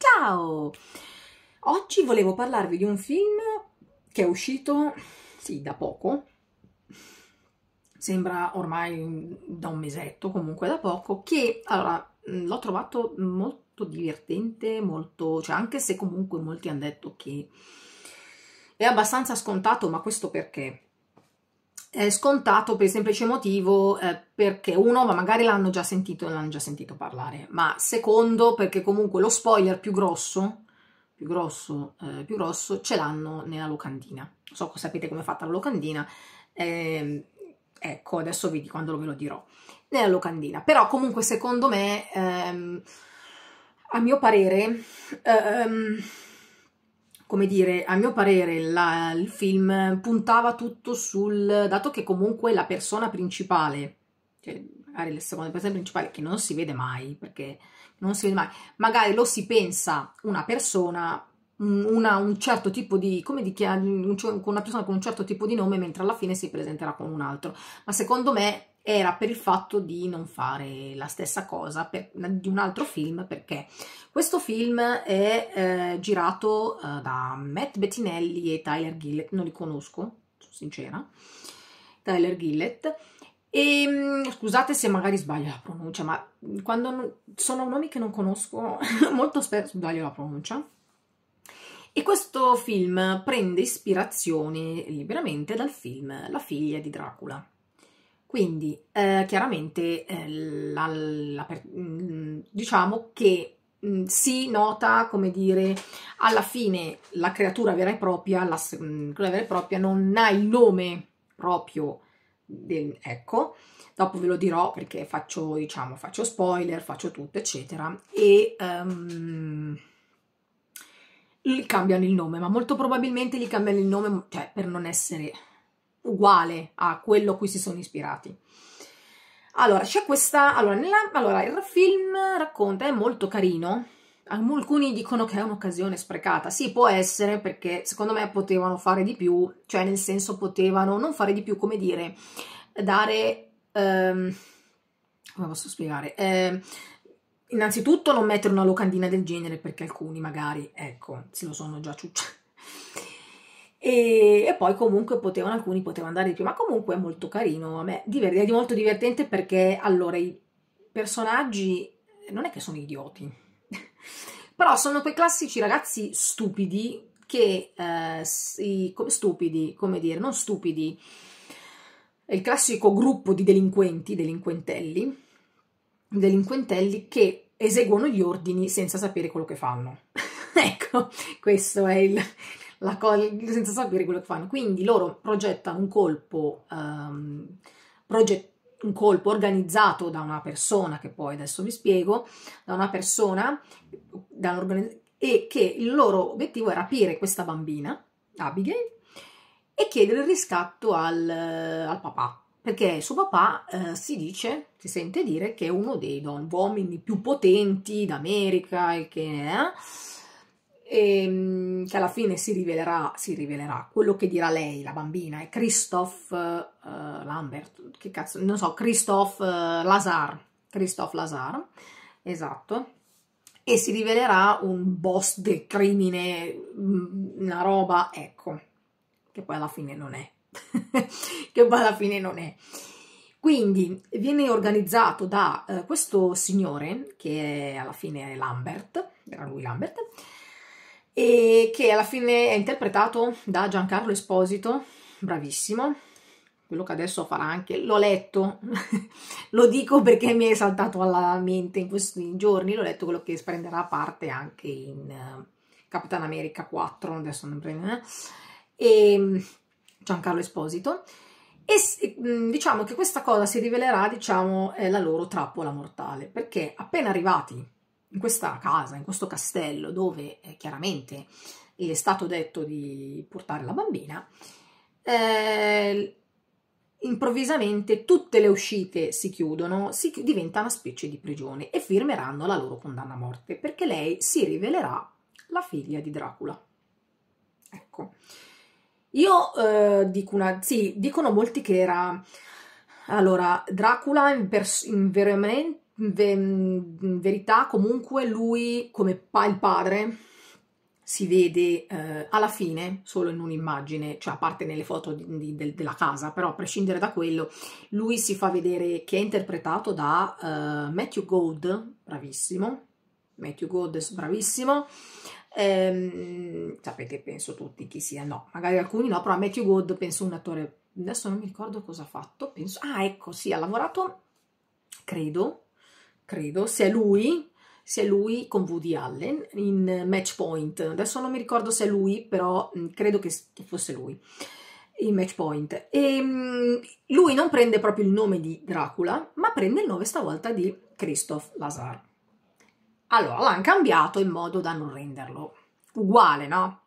Ciao! Oggi volevo parlarvi di un film che è uscito, sì, da poco, sembra ormai da un mesetto, comunque da poco, che, allora, mm, l'ho trovato molto divertente, molto, cioè anche se comunque molti hanno detto che è abbastanza scontato, ma questo perché? è scontato per il semplice motivo eh, perché uno, ma magari l'hanno già sentito e l'hanno già sentito parlare, ma secondo perché comunque lo spoiler più grosso, più grosso, eh, più grosso ce l'hanno nella locandina. So che sapete come è fatta la locandina, ehm, ecco adesso vi, quando ve lo dirò, nella locandina. Però comunque secondo me, ehm, a mio parere... Ehm, come dire, a mio parere la, il film puntava tutto sul, dato che comunque la persona principale, cioè magari la seconda persona principale che non si vede mai, perché non si vede mai, magari lo si pensa una persona Mm, una, un certo tipo di, come di una persona con un certo tipo di nome mentre alla fine si presenterà con un altro. Ma secondo me era per il fatto di non fare la stessa cosa per, di un altro film perché questo film è eh, girato eh, da Matt Bettinelli e Tyler Gillett, non li conosco, sono sincera, Tyler Gillett. E mm, scusate se magari sbaglio la pronuncia, ma quando sono nomi che non conosco, molto spesso sbaglio la pronuncia e questo film prende ispirazione liberamente dal film La figlia di Dracula. Quindi eh, chiaramente eh, la, la, mm, diciamo che mh, mm, si nota, come dire, alla fine la creatura vera e propria, la, mh, mm, vera e propria non ha il nome proprio del, ecco, dopo ve lo dirò perché faccio, diciamo, faccio spoiler, faccio tutto, eccetera. E um, cambiano il nome, ma molto probabilmente gli cambiano il nome cioè, per non essere uguale a quello a cui si sono ispirati. Allora, c'è questa... Allora, nella, allora, il film racconta, è molto carino, alcuni dicono che è un'occasione sprecata. Sì, può essere perché secondo me potevano fare di più, cioè nel senso potevano non fare di più, come dire, dare... Ehm, come posso spiegare? Eh, innanzitutto non mettere una locandina del genere perché alcuni magari, ecco, se lo sono già ciuccia. E, e, poi comunque potevano, alcuni potevano andare di più, ma comunque è molto carino, a me è molto divertente perché allora i personaggi eh, non è che sono idioti, però sono quei classici ragazzi stupidi che, eh, si, stupidi, come dire, non stupidi, è il classico gruppo di delinquenti, delinquentelli, delinquentelli che eseguono gli ordini senza sapere quello che fanno. ecco, questo è il, la cosa, senza sapere quello che fanno. Quindi loro progettano un colpo, um, proget un colpo organizzato da una persona, che poi adesso vi spiego, da una persona da e che il loro obiettivo è rapire questa bambina, Abigail, e chiedere il riscatto al, al papà, perché suo papà eh, si dice, si sente dire che è uno dei don uomini più potenti d'America e che, eh, e, ehm, che alla fine si rivelerà, si rivelerà, quello che dirà lei, la bambina, è Christoph eh, Lambert, che cazzo, non so, Christoph eh, Lazar, Christoph Lazar, esatto, e si rivelerà un boss del crimine, mm, una roba, ecco, che poi alla fine non è che poi alla fine non è. Quindi viene organizzato da eh, questo signore, che è, alla fine è Lambert, era lui Lambert, e che alla fine è interpretato da Giancarlo Esposito, bravissimo, quello che adesso farà anche, l'ho letto, lo dico perché mi è saltato alla mente in questi giorni, l'ho letto quello che prenderà parte anche in uh, Capitan America 4, adesso non prende, eh? e Giancarlo Esposito e mm, diciamo che questa cosa si rivelerà diciamo eh, la loro trappola mortale perché appena arrivati in questa casa, in questo castello dove eh, chiaramente è stato detto di portare la bambina eh, improvvisamente tutte le uscite si chiudono, si chi diventa una specie di prigione e firmeranno la loro condanna a morte perché lei si rivelerà la figlia di Dracula. Ecco. Io eh, dico una... sì, dicono molti che era... Allora, Dracula in, pers- in veramente... In, verità, comunque, lui come pa- il padre si vede eh, alla fine solo in un'immagine, cioè a parte nelle foto di, di, del, della casa, però a prescindere da quello, lui si fa vedere che è interpretato da eh, Matthew Gold, bravissimo, Matthew Gold bravissimo, Ehm, sapete, penso tutti chi sia, no, magari alcuni no, però Matthew Good penso un attore, adesso non mi ricordo cosa ha fatto, penso, ah ecco, sì, ha lavorato, credo, credo, se è lui, se è lui con Woody Allen in Match Point, adesso non mi ricordo se è lui, però mm, credo che fosse lui il match point. E ehm, lui non prende proprio il nome di Dracula, ma prende il nome stavolta di Christoph Lazar. Allora, l'hanno cambiato in modo da non renderlo uguale, no?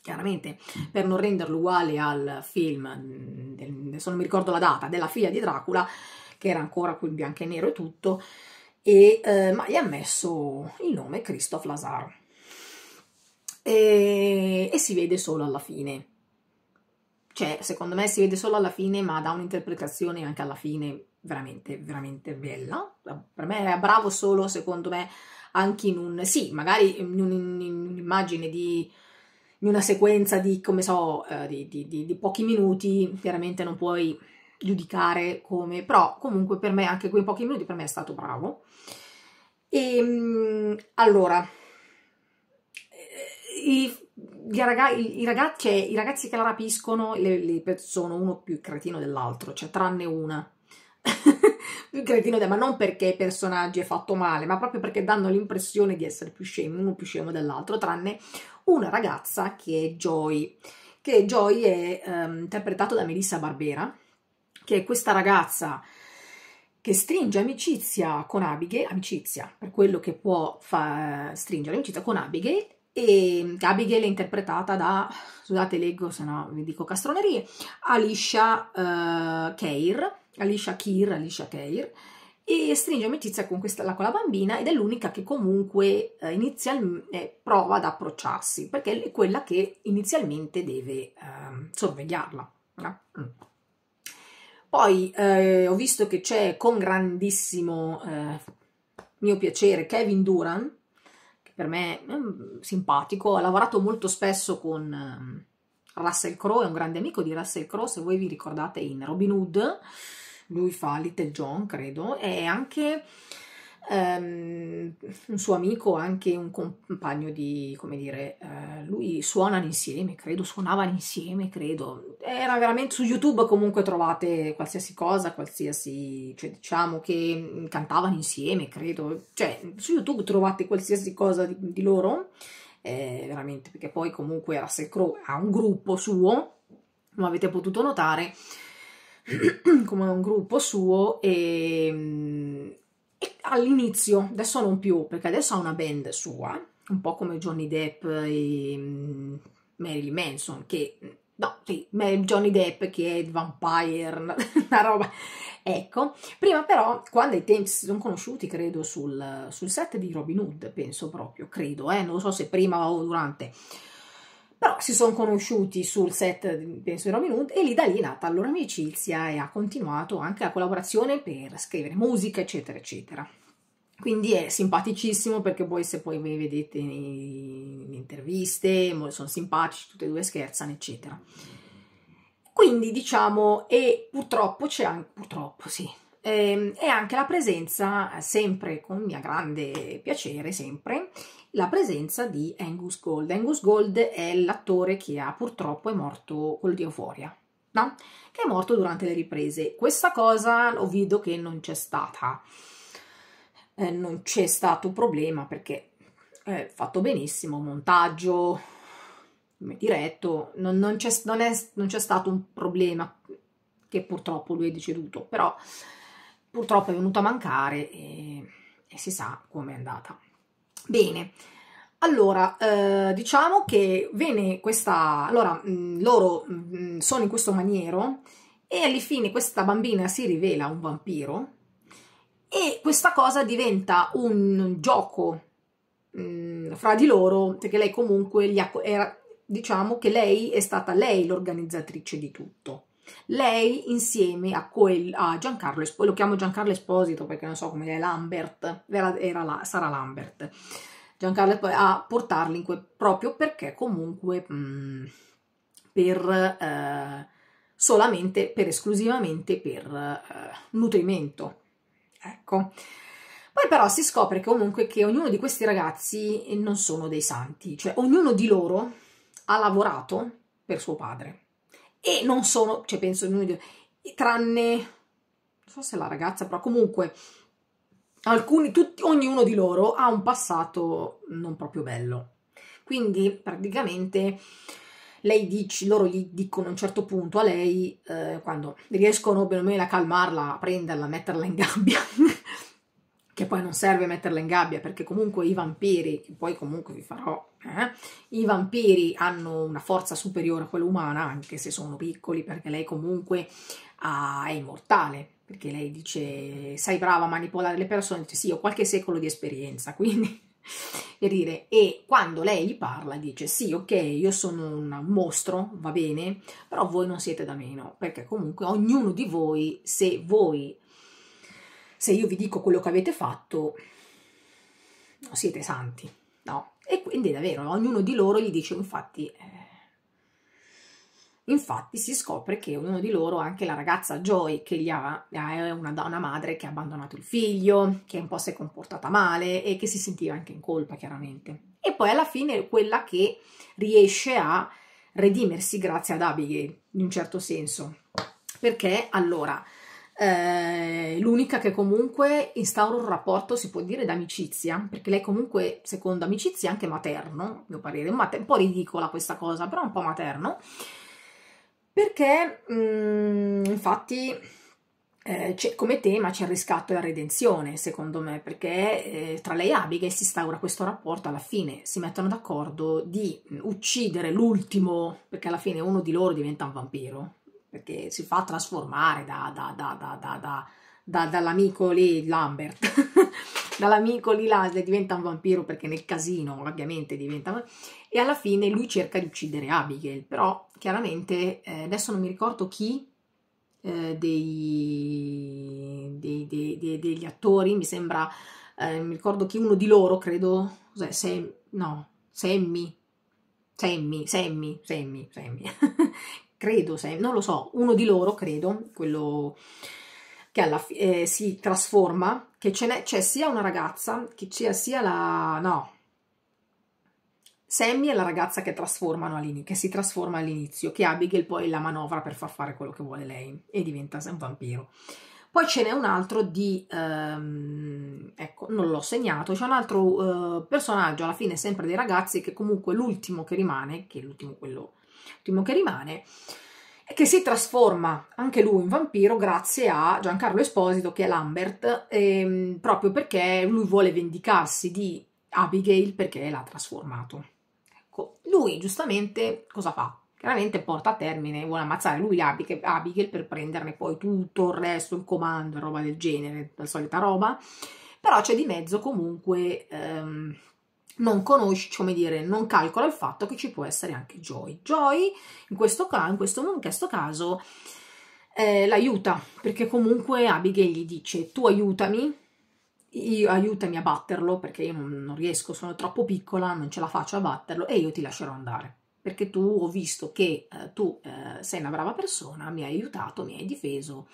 Chiaramente per non renderlo uguale al film, del, adesso non mi ricordo la data, della figlia di Dracula, che era ancora quel bianco e nero e tutto, e, eh, ma gli ha messo il nome Christoph Lazar. E, e si vede solo alla fine. Cioè, secondo me si vede solo alla fine, ma dà un'interpretazione anche alla fine veramente, veramente bella. Per me era bravo solo, secondo me, anche in un, sì, magari in, un, in un'immagine di in una sequenza di, come so, eh, di, di, di, di, pochi minuti, chiaramente non puoi giudicare come, però comunque per me anche quei pochi minuti per me è stato bravo. E ehm, allora, eh, i, i, ragazzi, i ragazzi, cioè, i ragazzi che la rapiscono le, le sono uno più cretino dell'altro, cioè tranne una il cretino ma non perché i personaggi è fatto male, ma proprio perché danno l'impressione di essere più scemi, uno più scemo dell'altro, tranne una ragazza che è Joy, che Joy è ehm, interpretato da Melissa Barbera, che è questa ragazza che stringe amicizia con Abigail, amicizia per quello che può fa, stringere amicizia con Abigail e Abigail è interpretata da, scusate leggo se no vi dico castronerie, Alicia uh, Keir Alicia Kir, Alicia Keir, e stringe amicizia con, questa, con la bambina ed è l'unica che comunque eh, inizial, eh, prova ad approcciarsi, perché è quella che inizialmente deve eh, sorvegliarla. No? Mm. Poi eh, ho visto che c'è con grandissimo eh, mio piacere Kevin Duran, che per me è mm, simpatico, ha lavorato molto spesso con ehm, Russell Crowe è un grande amico di Russell Crowe, se voi vi ricordate in Robin Hood, lui fa Little John, credo, è anche um, un suo amico, anche un compagno di, come dire, uh, lui suonano insieme, credo, suonavano insieme, credo. Era veramente su YouTube comunque trovate qualsiasi cosa, qualsiasi, cioè diciamo che mm, cantavano insieme, credo. Cioè, su YouTube trovate qualsiasi cosa di, di loro eh, veramente, perché poi comunque Russell Crowe ha un gruppo suo, come avete potuto notare, come un gruppo suo e, mm, e all'inizio, adesso non più, perché adesso ha una band sua, un po' come Johnny Depp e mm, Marilyn Manson, che mm, No, sì, Johnny Depp che è Vampire, una roba. Ecco, prima però, quando i tempi si sono conosciuti, credo, sul, sul set di Robin Hood, penso proprio, credo, eh, non lo so se prima o durante, però si sono conosciuti sul set, penso, di Robin Hood e lì da lì è nata allora amicizia e ha continuato anche la collaborazione per scrivere musica, eccetera, eccetera. Quindi è simpaticissimo perché poi se poi mi vedete in interviste, sono simpatici, tutti e due scherzano, eccetera. Quindi diciamo, e purtroppo c'è anche, purtroppo sì, ehm, e anche la presenza, sempre con mia grande piacere, sempre, la presenza di Angus Gold. Angus Gold è l'attore che ha, purtroppo è morto, col di Euforia, no? Che è morto durante le riprese. Questa cosa lo vedo che non c'è stata. Eh, non c'è stato problema perché è eh, fatto benissimo, montaggio, diretto, non, non c'è, stato un problema che purtroppo lui è deceduto, però purtroppo è venuto a mancare e, e si sa com'è andata. Bene, allora, eh, diciamo che viene questa... Allora, mh, mm, loro mh, mm, sono in questo maniero e alla fine questa bambina si rivela un vampiro e questa cosa diventa un gioco mh, mm, fra di loro perché lei comunque gli ha, era, diciamo che lei è stata lei l'organizzatrice di tutto lei insieme a, quel, a Giancarlo Esposito, lo chiamo Giancarlo Esposito perché non so come è Lambert, era, era la, sarà Lambert, Giancarlo Esposito, a portarli in quel, proprio perché comunque mh, mm, per eh, solamente, per esclusivamente per eh, nutrimento, Ecco. Poi però si scopre comunque che ognuno di questi ragazzi non sono dei santi, cioè ognuno di loro ha lavorato per suo padre e non sono, cioè penso ognuno di loro, tranne, non so se la ragazza, però comunque alcuni, tutti, ognuno di loro ha un passato non proprio bello. Quindi praticamente lei dice, loro gli dicono a un certo punto a lei, eh, quando riescono bene o meno a calmarla, a prenderla, a metterla in gabbia, che poi non serve metterla in gabbia perché comunque i vampiri, che poi comunque vi farò, eh, i vampiri hanno una forza superiore a quella umana, anche se sono piccoli, perché lei comunque ah, è immortale, perché lei dice sei brava a manipolare le persone, dice sì, ho qualche secolo di esperienza, quindi per dire, e quando lei gli parla dice sì, ok, io sono un mostro, va bene, però voi non siete da meno, perché comunque ognuno di voi, se voi, se io vi dico quello che avete fatto, siete santi, no? E quindi davvero, ognuno di loro gli dice infatti... Eh, Infatti si scopre che uno di loro, anche la ragazza Joy, che ha, è una, una, madre che ha abbandonato il figlio, che un po' si è comportata male e che si sentiva anche in colpa, chiaramente. E poi alla fine è quella che riesce a redimersi grazie ad Abigail, in un certo senso. Perché allora, eh, l'unica che comunque instaura un rapporto, si può dire, d'amicizia, perché lei comunque, secondo amicizia, anche materno, a mio parere, un, un po' ridicola questa cosa, però un po' materno perché mh, mm, infatti eh, come tema c'è il riscatto e la redenzione, secondo me, perché eh, tra lei e Abigail si instaura questo rapporto, alla fine si mettono d'accordo di mm, uccidere l'ultimo, perché alla fine uno di loro diventa un vampiro, perché si fa trasformare da, da, da, dall'amico lì Lambert. dall'amico lì là diventa un vampiro perché nel casino ovviamente diventa e alla fine lui cerca di uccidere Abigail però chiaramente eh, adesso non mi ricordo chi eh, dei, dei, dei, degli attori mi sembra eh, mi ricordo che uno di loro credo cos'è, Sam, no Sammy Sammy Sammy Sammy, Sammy. credo Sam, non lo so uno di loro credo quello che alla, eh, si trasforma, che c'è cioè sia una ragazza, che sia, sia la... no, Sammy è la ragazza che, trasformano che si trasforma all'inizio, che Abigail poi la manovra per far fare quello che vuole lei e diventa un vampiro. Poi ce n'è un altro di, ehm, ecco, non l'ho segnato, c'è un altro eh, personaggio alla fine sempre dei ragazzi che comunque l'ultimo che rimane, che è l'ultimo quello, l'ultimo che rimane, che si trasforma anche lui in vampiro grazie a Giancarlo Esposito che è Lambert, ehm, proprio perché lui vuole vendicarsi di Abigail perché l'ha trasformato. Ecco, lui giustamente cosa fa? Chiaramente porta a termine, vuole ammazzare lui Abigail per prenderne poi tutto il resto, il comando, roba del genere, la solita roba, però c'è di mezzo comunque... Ehm, non conosce, cioè, come dire, non calcola il fatto che ci può essere anche Joy. Joy, in questo, in questo, in questo caso, eh, l'aiuta, perché comunque Abigail gli dice tu aiutami, io, aiutami a batterlo, perché io non, non riesco, sono troppo piccola, non ce la faccio a batterlo, e io ti lascerò andare perché tu ho visto che eh, tu eh, sei una brava persona, mi hai aiutato, mi hai difeso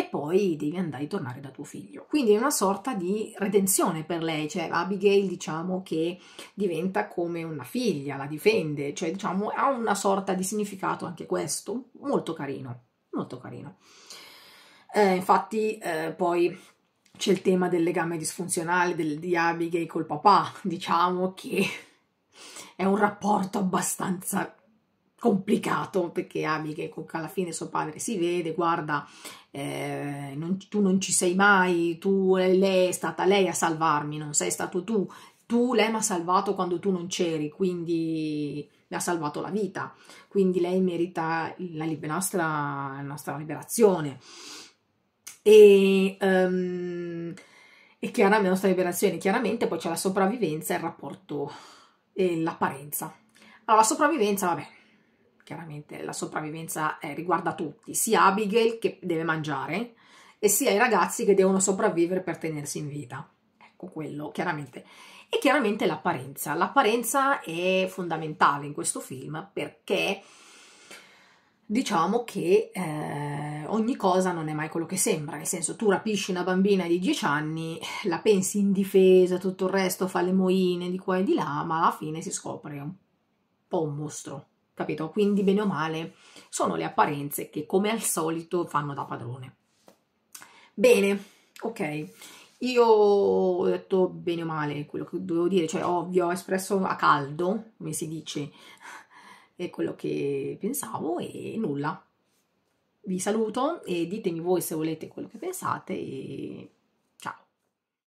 e poi devi andare e tornare da tuo figlio. Quindi è una sorta di redenzione per lei, cioè Abigail diciamo che diventa come una figlia, la difende, cioè diciamo ha una sorta di significato anche questo, molto carino, molto carino. Eh, infatti eh, poi c'è il tema del legame disfunzionale del, di Abigail col papà, diciamo che è un rapporto abbastanza complicato perché Abby che alla fine suo padre si vede, guarda, eh, non, tu non ci sei mai, tu, eh, lei è stata lei a salvarmi, non sei stato tu, tu lei mi ha salvato quando tu non c'eri, quindi le ha salvato la vita, quindi lei merita la, nostra, nostra liberazione. E, um, e chiaramente la nostra liberazione, chiaramente poi c'è la sopravvivenza, il rapporto e l'apparenza. Allora, la sopravvivenza, vabbè, chiaramente la sopravvivenza eh, riguarda tutti, sia Abigail che deve mangiare e sia i ragazzi che devono sopravvivere per tenersi in vita. Ecco quello, chiaramente. E chiaramente l'apparenza. L'apparenza è fondamentale in questo film perché diciamo che eh, ogni cosa non è mai quello che sembra, nel senso tu rapisci una bambina di 10 anni, la pensi indifesa, tutto il resto fa le moine di qua e di là, ma alla fine si scopre un po' un mostro capito? Quindi bene o male sono le apparenze che come al solito fanno da padrone. Bene, ok. Io ho detto bene o male quello che dovevo dire, cioè ovvio, ho espresso a caldo, come si dice, è quello che pensavo e nulla. Vi saluto e ditemi voi se volete quello che pensate e